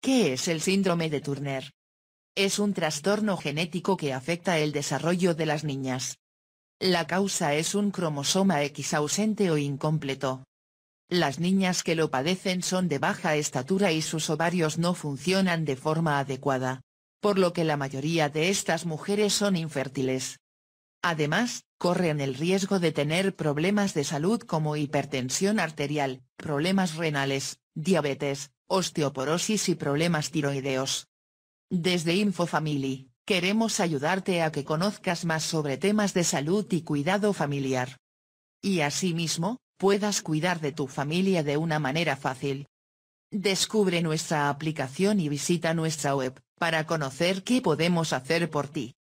¿Qué es el síndrome de Turner? Es un trastorno genético que afecta el desarrollo de las niñas. La causa es un cromosoma X ausente o incompleto. Las niñas que lo padecen son de baja estatura y sus ovarios no funcionan de forma adecuada. Por lo que la mayoría de estas mujeres son infértiles. Además, corren el riesgo de tener problemas de salud como hipertensión arterial, problemas renales, diabetes, osteoporosis y problemas tiroideos. Desde InfoFamily, queremos ayudarte a que conozcas más sobre temas de salud y cuidado familiar. Y asimismo, puedas cuidar de tu familia de una manera fácil. Descubre nuestra aplicación y visita nuestra web, para conocer qué podemos hacer por ti.